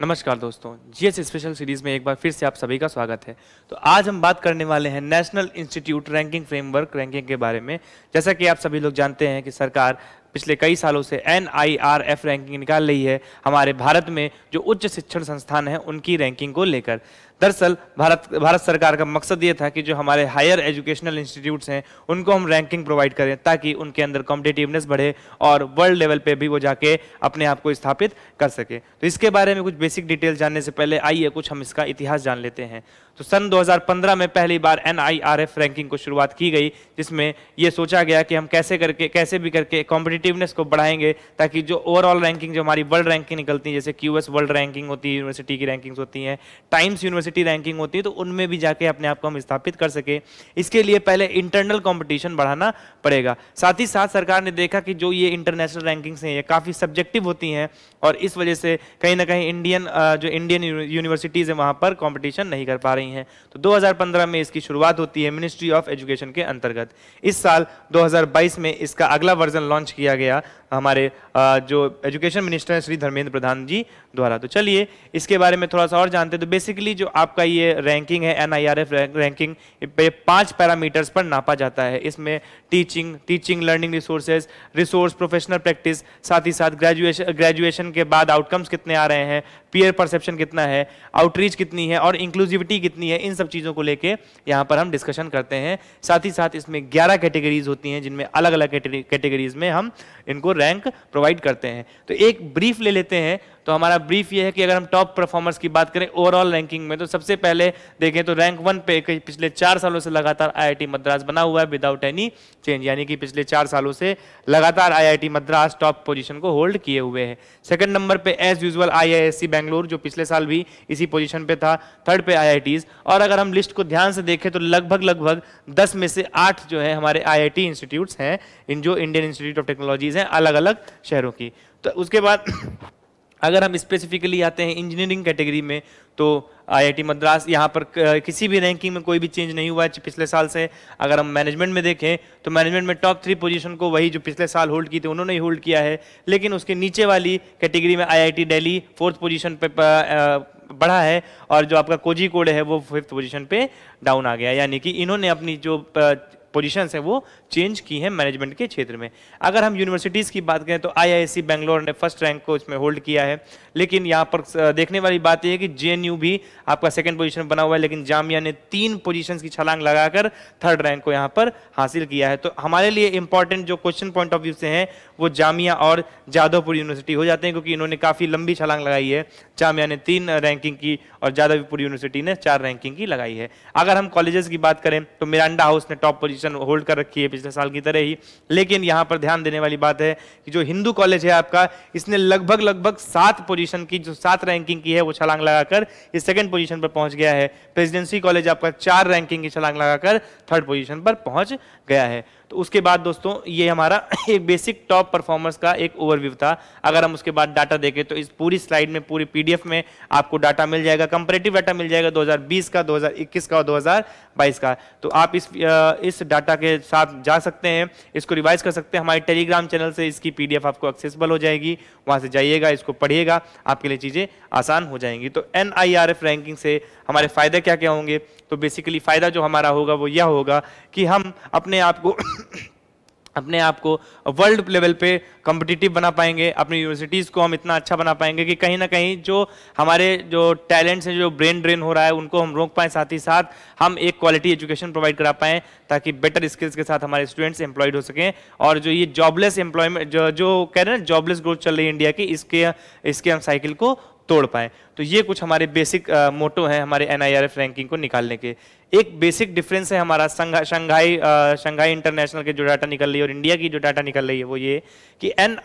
नमस्कार दोस्तों GS special series में एक बार फिर से आप सभी का स्वागत है तो आज हम बात करने वाले हैं national institute ranking framework ranking के बारे में जैसा कि आप सभी लोग जानते हैं कि सरकार पिछले कई सालों से एन रैंकिंग निकाल रही है हमारे भारत में जो उच्च शिक्षण संस्थान हैं उनकी रैंकिंग को लेकर दरअसल भारत भारत सरकार का मकसद ये था कि जो हमारे हायर एजुकेशनल इंस्टीट्यूट्स हैं उनको हम रैंकिंग प्रोवाइड करें ताकि उनके अंदर कॉम्पिटिटिवनेस बढ़े और वर्ल्ड लेवल पे भी वो जाके अपने आप को स्थापित कर सके तो इसके बारे में कुछ बेसिक डिटेल जानने से पहले आइए कुछ हम इसका इतिहास जान लेते हैं तो सन 2015 में पहली बार एन रैंकिंग को शुरुआत की गई जिसमें यह सोचा गया कि हम कैसे करके कैसे भी करके कॉम्पिटिटिवनेस को बढ़ाएंगे ताकि जो ओवरऑल रैंकिंग जो हमारी वर्ल्ड रैंकिंग निकलती है जैसे क्यूएस वर्ल्ड रैंकिंग होती है यूनिवर्सिटी की रैंकिंग्स होती हैं टाइम्स यूनिवर्सिटी यूनिवर्सिटी रैंकिंग होती है तो उनमें भी जाके अपने आप को हम स्थापित कर सके इसके लिए पहले इंटरनल कॉम्पिटिशन बढ़ाना पड़ेगा साथ ही साथ सरकार ने देखा कि जो ये इंटरनेशनल रैंकिंग्स हैं ये काफ़ी सब्जेक्टिव होती हैं और इस वजह से कहीं ना कहीं इंडियन जो इंडियन यूनिवर्सिटीज़ हैं वहाँ पर कॉम्पिटिशन नहीं कर पा रही हैं तो दो में इसकी शुरुआत होती है मिनिस्ट्री ऑफ एजुकेशन के अंतर्गत इस साल दो में इसका अगला वर्जन लॉन्च किया गया हमारे जो एजुकेशन मिनिस्टर हैं श्री धर्मेंद्र प्रधान जी द्वारा तो चलिए इसके बारे में थोड़ा सा और जानते हैं तो बेसिकली जो आपका ये रैंकिंग है एन रैंकिंग पे पाँच पैरामीटर्स पर नापा जाता है इसमें teaching teaching learning resources resource professional practice साथ ही साथ ग्रेजुएशन ग्रेजुएशन के बाद आउटकम्स कितने आ रहे हैं पीयर परसेप्शन कितना है आउटरीच कितनी है और इंक्लूसिविटी कितनी है इन सब चीज़ों को लेके यहाँ पर हम डिस्कशन करते हैं साथ ही साथ इसमें ग्यारह कैटेगरीज होती हैं जिनमें अलग अलग कैटेगरीज में हम इनको रैंक प्रोवाइड करते हैं तो एक ब्रीफ ले लेते हैं तो हमारा ब्रीफ ये है कि अगर हम टॉप परफॉर्मर्स की बात करें ओवरऑल रैंकिंग में तो सबसे पहले देखें तो रैंक वन पे पिछले चार सालों से लगातार आईआईटी मद्रास बना हुआ है विदाउट एनी चेंज यानी कि पिछले चार सालों से लगातार आईआईटी मद्रास टॉप पोजीशन को होल्ड किए हुए है सेकंड नंबर पे एज यूजल आई बेंगलोर जो पिछले साल भी इसी पोजिशन पे था थर्ड पे आई और अगर हम लिस्ट को ध्यान से देखें तो लगभग लगभग दस में से आठ जो है हमारे टी इंस्टीट्यूट्स हैं इन जो इंडियन इंस्टीट्यूट ऑफ टेक्नोलॉजीज हैं अलग अलग शहरों की तो उसके बाद अगर हम स्पेसिफिकली आते हैं इंजीनियरिंग कैटेगरी में तो आईआईटी मद्रास यहाँ पर किसी भी रैंकिंग में कोई भी चेंज नहीं हुआ है पिछले साल से अगर हम मैनेजमेंट में देखें तो मैनेजमेंट में टॉप थ्री पोजीशन को वही जो पिछले साल होल्ड की थी उन्होंने ही होल्ड किया है लेकिन उसके नीचे वाली कैटेगरी में आईआईटी दिल्ली फोर्थ पोजीशन पे बढ़ा है और जो आपका कोजी कोड है वो फिफ्थ पोजिशन पर डाउन आ गया यानी कि इन्होंने अपनी जो पोजिशन है वो चेंज की हैं मैनेजमेंट के क्षेत्र में अगर हम यूनिवर्सिटीज़ की बात करें तो आईआईएससी बेंगलोर ने फर्स्ट रैंक को इसमें होल्ड किया है लेकिन यहाँ पर देखने वाली बात यह है कि जे भी आपका सेकेंड पोजिशन बना हुआ है लेकिन जामिया ने तीन पोजिशन की छलांग लगाकर थर्ड रैंक को यहाँ पर हासिल किया है तो हमारे लिए इंपॉर्टेंट जो क्वेश्चन पॉइंट ऑफ व्यू से हैं वो जामिया और जादवपुर यूनिवर्सिटी हो जाते हैं क्योंकि इन्होंने काफ़ी लंबी छलांग लगाई है जामिया ने तीन रैंकिंग की और जादवपुर यूनिवर्सिटी ने चार रैंकिंग की लगाई है अगर हम कॉलेजेस की बात करें तो मिरांडा हाउस ने टॉप पोजीशन होल्ड कर रखी है पिछले साल की तरह ही लेकिन यहाँ पर ध्यान देने वाली बात है कि जो हिंदू कॉलेज है आपका इसने लगभग लगभग सात पोजीशन की जो सात रैंकिंग की है वो छलांग लगाकर इस सेकेंड पोजीशन पर पहुँच गया है प्रेजिडेंसी कॉलेज आपका चार रैंकिंग की छलांग लगाकर थर्ड पोजिशन पर पहुँच गया है तो उसके बाद दोस्तों ये हमारा एक बेसिक टॉप परफॉर्मर्स का एक ओवरव्यू था अगर हम उसके बाद डाटा देखें तो इस पूरी स्लाइड में पूरी पीडीएफ में आपको डाटा मिल जाएगा कंपेरेटिव डाटा मिल जाएगा 2020 का 2021 का और 2022 का तो आप इस इस डाटा के साथ जा सकते हैं इसको रिवाइज कर सकते हैं हमारे टेलीग्राम चैनल से इसकी पीडीएफ आपको एक्सेसिबल हो जाएगी वहाँ से जाइएगा इसको पढ़िएगा आपके लिए चीज़ें आसान हो जाएंगी तो एन रैंकिंग से हमारे फ़ायदे क्या क्या होंगे तो बेसिकली फ़ायदा जो हमारा होगा वो यह होगा कि हम अपने आप को अपने आप को वर्ल्ड लेवल पे कम्पिटिटिव बना पाएंगे अपनी यूनिवर्सिटीज़ को हम इतना अच्छा बना पाएंगे कि कहीं ना कहीं जो हमारे जो टैलेंट्स हैं जो ब्रेन ड्रेन हो रहा है उनको हम रोक पाएँ साथ ही साथ हम एक क्वालिटी एजुकेशन प्रोवाइड करा पाएँ ताकि बेटर स्किल्स के साथ हमारे स्टूडेंट्स एम्प्लॉयड हो सकें और जो ये जॉबलेस एम्प्लॉयमेंट जो जो कह रहे हैं जॉबलेस ग्रोथ चल रही है इंडिया की इसके इसके हम साइकिल को तोड़ पाएँ तो ये कुछ हमारे बेसिक मोटो हैं हमारे एन रैंकिंग को निकालने के एक बेसिक डिफरेंस है हमारा शंघाई शंघाई इंटरनेशनल के जो डाटा निकल रही है और इंडिया की जो डाटा निकल रही है वो ये कि एन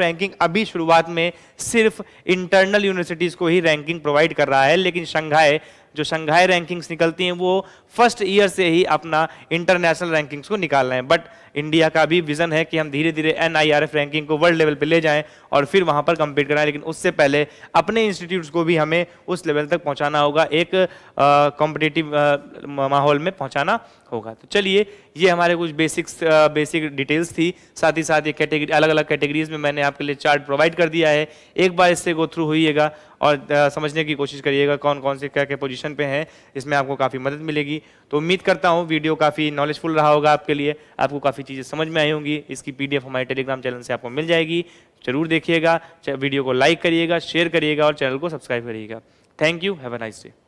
रैंकिंग अभी शुरुआत में सिर्फ इंटरनल यूनिवर्सिटीज़ को ही रैंकिंग प्रोवाइड कर रहा है लेकिन शंघाई जो शंघाई रैंकिंग्स निकलती हैं वो फर्स्ट ईयर से ही अपना इंटरनेशनल रैंकिंग्स को निकाल रहे हैं बट इंडिया का भी विजन है कि हम धीरे धीरे एन रैंकिंग को वर्ल्ड लेवल पर ले जाएं और फिर वहाँ पर कंपीट कराएं लेकिन उससे पहले अपने इंस्टीट्यूट्स को भी भी हमें उस लेवल तक पहुंचाना होगा एक कॉम्पिटिटिव माहौल में पहुंचाना होगा तो चलिए ये हमारे कुछ बेसिक्स बेसिक डिटेल्स थी साथ ही साथ ये कैटेगरी अलग अलग कैटेगरीज में मैंने आपके लिए चार्ट प्रोवाइड कर दिया है एक बार इससे गो थ्रू हुईएगा और आ, समझने की कोशिश करिएगा कौन कौन से क्या क्या पोजिशन पर हैं इसमें आपको काफ़ी मदद मिलेगी तो उम्मीद करता हूँ वीडियो काफ़ी नॉलेजफुल रहा होगा आपके लिए आपको काफ़ी चीज़ें समझ में आई होंगी इसकी पीडीएफ हमारे टेलीग्राम चैनल से आपको मिल जाएगी जरूर देखिएगा वीडियो को लाइक करिएगा शेयर करिएगा और चैनल को सब्सक्राइब करिएगा thank you have a nice day